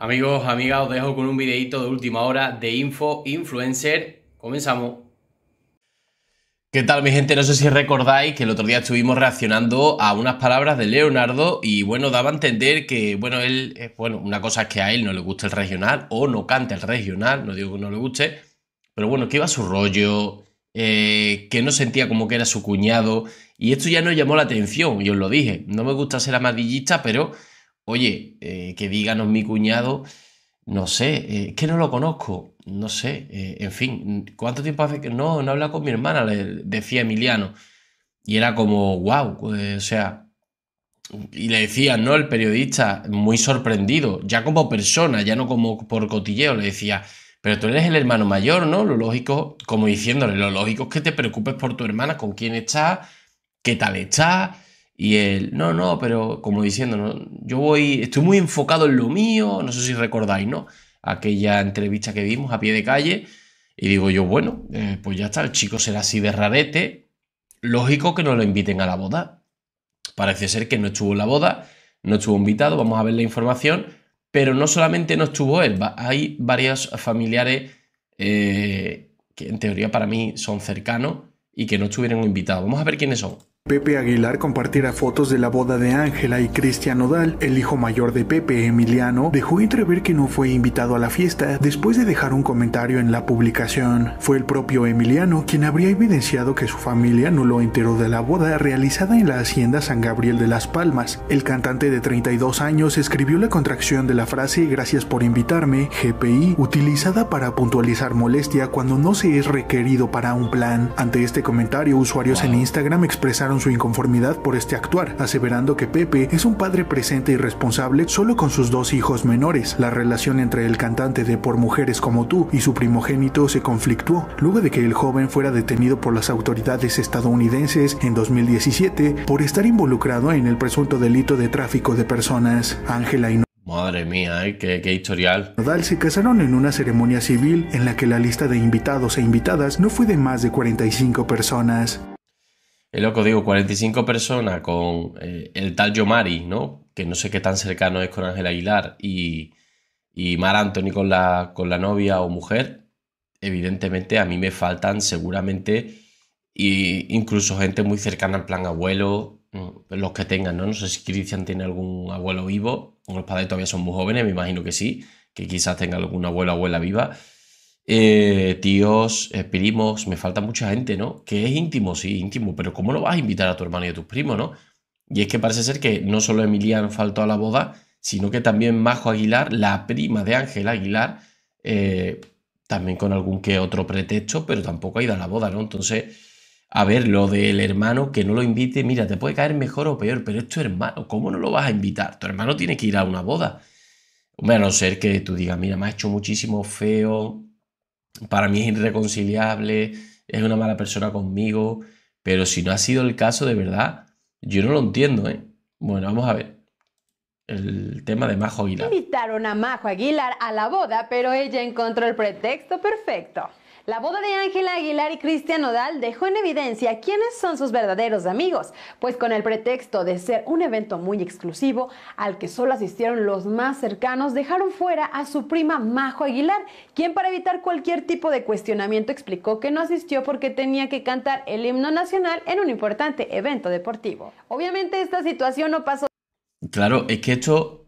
Amigos, amigas, os dejo con un videito de última hora de Info Influencer. Comenzamos. ¿Qué tal mi gente? No sé si recordáis que el otro día estuvimos reaccionando a unas palabras de Leonardo y bueno, daba a entender que, bueno, él, bueno, una cosa es que a él no le gusta el regional o no canta el regional, no digo que no le guste, pero bueno, que iba su rollo, eh, que no sentía como que era su cuñado y esto ya nos llamó la atención y os lo dije, no me gusta ser amadillista, pero Oye, eh, que díganos mi cuñado, no sé, eh, que no lo conozco, no sé, eh, en fin, ¿cuánto tiempo hace que no, no habla con mi hermana? Le decía Emiliano. Y era como, wow, eh, o sea, y le decía, ¿no? El periodista, muy sorprendido, ya como persona, ya no como por cotilleo, le decía, pero tú eres el hermano mayor, ¿no? Lo lógico, como diciéndole, lo lógico es que te preocupes por tu hermana, con quién está, qué tal está, y él, no, no, pero como diciendo, yo voy, estoy muy enfocado en lo mío, no sé si recordáis, ¿no? Aquella entrevista que vimos a pie de calle. Y digo yo, bueno, eh, pues ya está, el chico será así de rarete. Lógico que no lo inviten a la boda. Parece ser que no estuvo en la boda, no estuvo invitado, vamos a ver la información. Pero no solamente no estuvo él, hay varios familiares eh, que en teoría para mí son cercanos y que no estuvieron invitados. Vamos a ver quiénes son. Pepe Aguilar compartiera fotos de la boda de Ángela y Cristian Odal, el hijo mayor de Pepe, Emiliano, dejó entrever que no fue invitado a la fiesta después de dejar un comentario en la publicación. Fue el propio Emiliano quien habría evidenciado que su familia no lo enteró de la boda realizada en la hacienda San Gabriel de Las Palmas. El cantante de 32 años escribió la contracción de la frase Gracias por invitarme, GPI, utilizada para puntualizar molestia cuando no se es requerido para un plan. Ante este comentario, usuarios en Instagram expresaron su inconformidad por este actuar, aseverando que Pepe es un padre presente y responsable solo con sus dos hijos menores. La relación entre el cantante de Por Mujeres como tú y su primogénito se conflictuó luego de que el joven fuera detenido por las autoridades estadounidenses en 2017 por estar involucrado en el presunto delito de tráfico de personas. Ángela y Madre mía, ¿eh? ¿Qué, qué, historial. Nodal se casaron en una ceremonia civil en la que la lista de invitados e invitadas no fue de más de 45 personas. El loco, digo, 45 personas con eh, el tal Yomari, ¿no? Que no sé qué tan cercano es con Ángel Aguilar y, y Mar Anthony con la, con la novia o mujer. Evidentemente, a mí me faltan seguramente y incluso gente muy cercana en plan abuelo, mm, los que tengan, ¿no? No sé si Cristian tiene algún abuelo vivo, los padres todavía son muy jóvenes, me imagino que sí, que quizás tenga algún abuelo o abuela viva. Eh, tíos, eh, primos, me falta mucha gente, ¿no? Que es íntimo, sí, íntimo, pero ¿cómo lo vas a invitar a tu hermano y a tus primos, no? Y es que parece ser que no solo Emiliano faltó a la boda, sino que también Majo Aguilar, la prima de Ángel Aguilar, eh, también con algún que otro pretexto, pero tampoco ha ido a la boda, ¿no? Entonces, a ver, lo del hermano que no lo invite, mira, te puede caer mejor o peor, pero es tu hermano, ¿cómo no lo vas a invitar? Tu hermano tiene que ir a una boda. Hombre, a no ser que tú digas, mira, me ha hecho muchísimo feo, para mí es irreconciliable, es una mala persona conmigo, pero si no ha sido el caso de verdad, yo no lo entiendo, ¿eh? Bueno, vamos a ver. El tema de Majo Aguilar. Invitaron a Majo Aguilar a la boda, pero ella encontró el pretexto perfecto. La boda de Ángela Aguilar y Cristian Odal dejó en evidencia quiénes son sus verdaderos amigos, pues con el pretexto de ser un evento muy exclusivo al que solo asistieron los más cercanos, dejaron fuera a su prima Majo Aguilar, quien para evitar cualquier tipo de cuestionamiento explicó que no asistió porque tenía que cantar el himno nacional en un importante evento deportivo. Obviamente esta situación no pasó. Claro, es que esto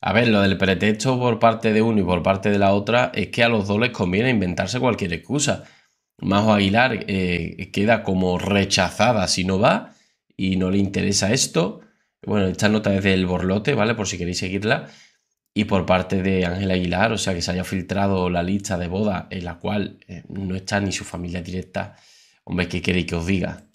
a ver, lo del pretexto por parte de uno y por parte de la otra es que a los dos les conviene inventarse cualquier excusa. Majo Aguilar eh, queda como rechazada si no va y no le interesa esto. Bueno, esta nota es del Borlote, ¿vale? Por si queréis seguirla. Y por parte de Ángel Aguilar, o sea, que se haya filtrado la lista de boda en la cual eh, no está ni su familia directa. Hombre, ¿qué queréis que os diga?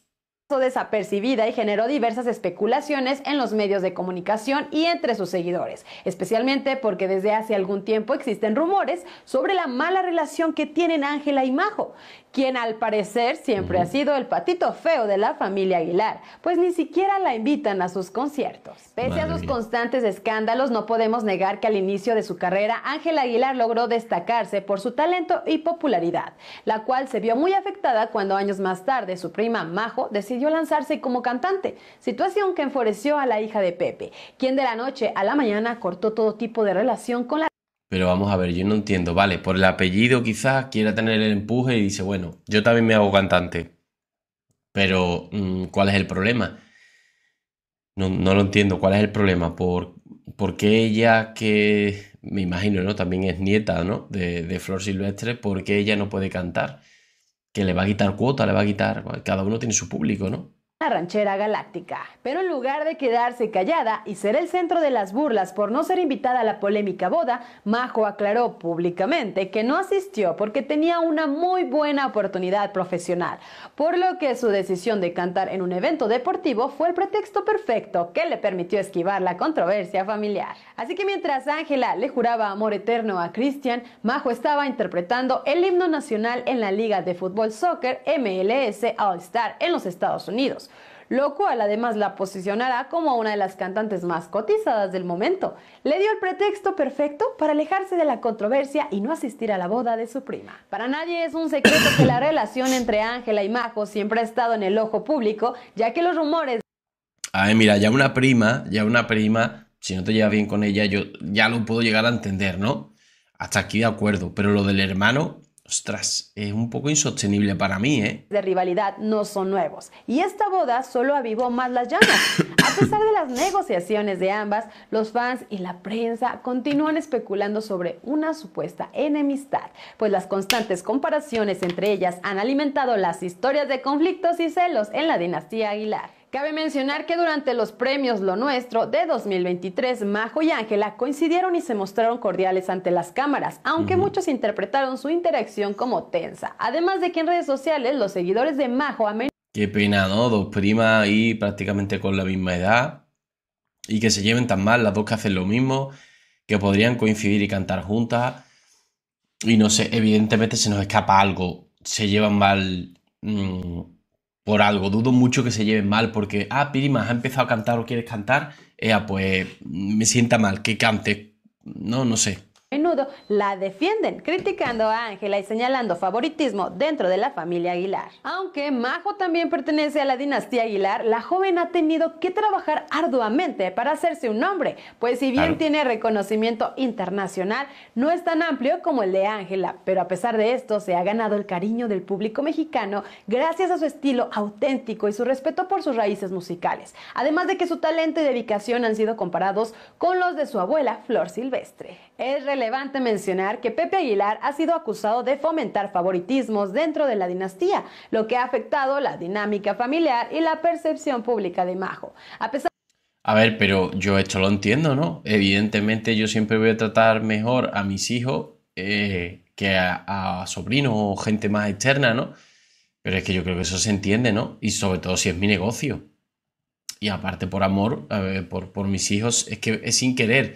desapercibida y generó diversas especulaciones en los medios de comunicación y entre sus seguidores, especialmente porque desde hace algún tiempo existen rumores sobre la mala relación que tienen Ángela y Majo, quien al parecer siempre ha sido el patito feo de la familia Aguilar, pues ni siquiera la invitan a sus conciertos. Pese a sus constantes escándalos, no podemos negar que al inicio de su carrera Ángela Aguilar logró destacarse por su talento y popularidad, la cual se vio muy afectada cuando años más tarde su prima Majo decidió decidió lanzarse como cantante, situación que enfureció a la hija de Pepe, quien de la noche a la mañana cortó todo tipo de relación con la... Pero vamos a ver, yo no entiendo, vale, por el apellido quizás quiera tener el empuje y dice, bueno, yo también me hago cantante. Pero, mm, ¿cuál es el problema? No, lo entiendo, ¿cuál es el problema? ¿Por, por qué ella que, me imagino, ¿no? También es nieta, ¿no? De, de Flor Silvestre, ¿por qué ella no puede cantar? que le va a quitar cuota, le va a quitar. Cada uno tiene su público, ¿no? ranchera galáctica. Pero en lugar de quedarse callada y ser el centro de las burlas por no ser invitada a la polémica boda, Majo aclaró públicamente que no asistió porque tenía una muy buena oportunidad profesional, por lo que su decisión de cantar en un evento deportivo fue el pretexto perfecto que le permitió esquivar la controversia familiar. Así que mientras Ángela le juraba amor eterno a Christian, Majo estaba interpretando el himno nacional en la Liga de Fútbol Soccer MLS All Star en los Estados Unidos lo cual además la posicionará como una de las cantantes más cotizadas del momento. Le dio el pretexto perfecto para alejarse de la controversia y no asistir a la boda de su prima. Para nadie es un secreto que la relación entre Ángela y Majo siempre ha estado en el ojo público, ya que los rumores... Ay, mira, ya una prima, ya una prima, si no te llevas bien con ella, yo ya lo puedo llegar a entender, ¿no? Hasta aquí de acuerdo, pero lo del hermano, Ostras, es un poco insostenible para mí, ¿eh? De rivalidad no son nuevos. Y esta boda solo avivó más las llamas. A pesar de las negociaciones de ambas, los fans y la prensa continúan especulando sobre una supuesta enemistad, pues las constantes comparaciones entre ellas han alimentado las historias de conflictos y celos en la dinastía Aguilar. Cabe mencionar que durante los premios Lo Nuestro de 2023, Majo y Ángela coincidieron y se mostraron cordiales ante las cámaras, aunque muchos interpretaron su interacción como tensa. Además de que en redes sociales los seguidores de Majo a Qué pena, ¿no? Dos primas ahí prácticamente con la misma edad y que se lleven tan mal, las dos que hacen lo mismo, que podrían coincidir y cantar juntas. Y no sé, evidentemente se nos escapa algo, se llevan mal... Mm, por algo. Dudo mucho que se lleven mal porque, ah, Pirimas, ha empezado a cantar o quieres cantar, eh, pues me sienta mal que cante. No, no sé menudo la defienden, criticando a Ángela y señalando favoritismo dentro de la familia Aguilar. Aunque Majo también pertenece a la dinastía Aguilar, la joven ha tenido que trabajar arduamente para hacerse un nombre, pues si bien tiene reconocimiento internacional, no es tan amplio como el de Ángela, pero a pesar de esto se ha ganado el cariño del público mexicano gracias a su estilo auténtico y su respeto por sus raíces musicales, además de que su talento y dedicación han sido comparados con los de su abuela Flor Silvestre. Es relevante relevante mencionar que Pepe Aguilar ha sido acusado de fomentar favoritismos dentro de la dinastía, lo que ha afectado la dinámica familiar y la percepción pública de Majo. A pesar a ver, pero yo esto lo entiendo, ¿no? Evidentemente yo siempre voy a tratar mejor a mis hijos eh, que a, a sobrinos o gente más externa, ¿no? Pero es que yo creo que eso se entiende, ¿no? Y sobre todo si es mi negocio. Y aparte por amor, por, por mis hijos, es que es sin querer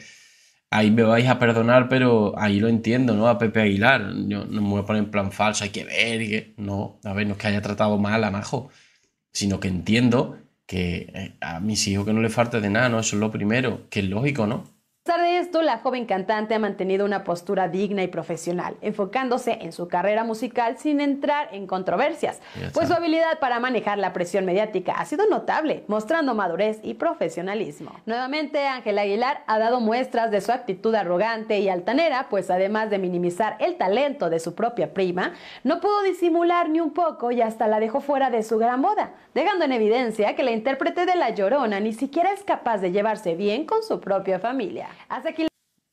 ahí me vais a perdonar, pero ahí lo entiendo, ¿no? A Pepe Aguilar. Yo no me voy a poner en plan falso, hay que ver, no, a ver, no es que haya tratado mal a Majo, sino que entiendo que eh, a mis hijos que no le falte de nada, ¿no? Eso es lo primero, que es lógico, ¿no? pesar de esto, la joven cantante ha mantenido una postura digna y profesional, enfocándose en su carrera musical sin entrar en controversias, pues su habilidad para manejar la presión mediática ha sido notable, mostrando madurez y profesionalismo. Nuevamente, Ángela Aguilar ha dado muestras de su actitud arrogante y altanera, pues además de minimizar el talento de su propia prima, no pudo disimular ni un poco y hasta la dejó fuera de su gran boda, dejando en evidencia que la intérprete de La Llorona ni siquiera es capaz de llevarse bien con su propia familia.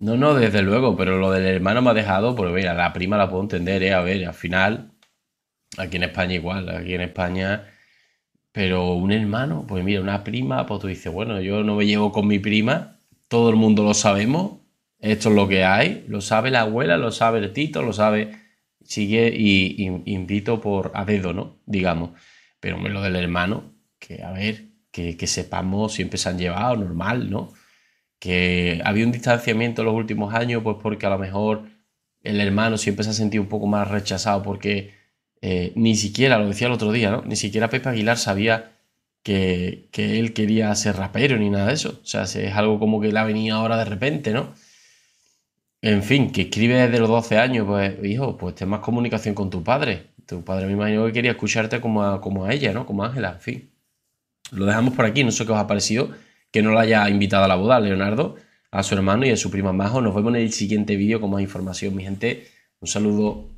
No, no, desde luego, pero lo del hermano me ha dejado, Porque mira, la prima la puedo entender, ¿eh? A ver, al final, aquí en España igual, aquí en España, pero un hermano, pues mira, una prima, pues tú dices, bueno, yo no me llevo con mi prima, todo el mundo lo sabemos, esto es lo que hay, lo sabe la abuela, lo sabe el tito, lo sabe, sigue y, invito por a dedo, ¿no? Digamos, pero lo del hermano, que a ver, que, que sepamos, siempre se han llevado, normal, ¿no? que había un distanciamiento en los últimos años, pues porque a lo mejor el hermano siempre se ha sentido un poco más rechazado, porque eh, ni siquiera, lo decía el otro día, ¿no? Ni siquiera Pepe Aguilar sabía que, él quería ser rapero ni nada de eso. O sea, es algo como que le ha venido ahora de repente, ¿no? En fin, que escribe desde los 12 años, pues, hijo, pues ten más comunicación con tu padre. Tu padre me imagino que quería escucharte como a, como a ella, ¿no? Como a Ángela, en fin. Lo dejamos por aquí, no sé qué os ha parecido que no la haya invitado a la boda, Leonardo, a su hermano y a su prima Majo. Nos vemos en el siguiente vídeo con más información, mi gente. Un saludo.